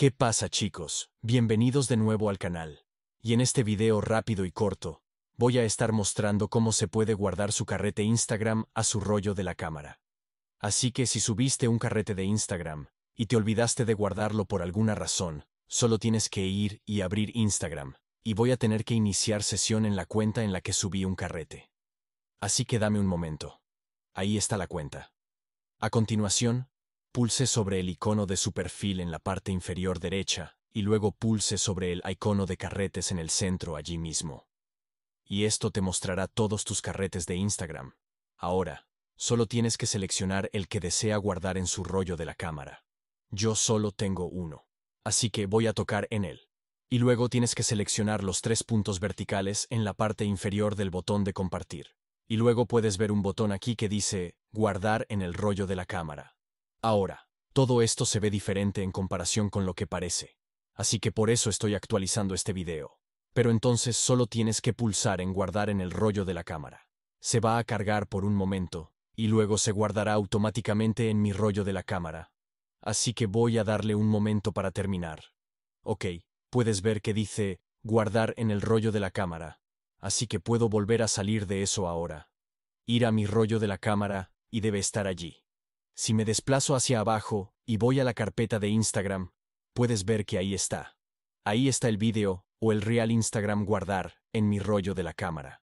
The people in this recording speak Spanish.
¿Qué pasa chicos? Bienvenidos de nuevo al canal. Y en este video rápido y corto, voy a estar mostrando cómo se puede guardar su carrete Instagram a su rollo de la cámara. Así que si subiste un carrete de Instagram y te olvidaste de guardarlo por alguna razón, solo tienes que ir y abrir Instagram, y voy a tener que iniciar sesión en la cuenta en la que subí un carrete. Así que dame un momento. Ahí está la cuenta. A continuación, Pulse sobre el icono de su perfil en la parte inferior derecha y luego pulse sobre el icono de carretes en el centro allí mismo. Y esto te mostrará todos tus carretes de Instagram. Ahora, solo tienes que seleccionar el que desea guardar en su rollo de la cámara. Yo solo tengo uno, así que voy a tocar en él. Y luego tienes que seleccionar los tres puntos verticales en la parte inferior del botón de compartir. Y luego puedes ver un botón aquí que dice Guardar en el rollo de la cámara. Ahora, todo esto se ve diferente en comparación con lo que parece, así que por eso estoy actualizando este video. Pero entonces solo tienes que pulsar en guardar en el rollo de la cámara. Se va a cargar por un momento, y luego se guardará automáticamente en mi rollo de la cámara. Así que voy a darle un momento para terminar. Ok, puedes ver que dice guardar en el rollo de la cámara, así que puedo volver a salir de eso ahora. Ir a mi rollo de la cámara y debe estar allí. Si me desplazo hacia abajo y voy a la carpeta de Instagram, puedes ver que ahí está. Ahí está el vídeo o el real Instagram guardar en mi rollo de la cámara.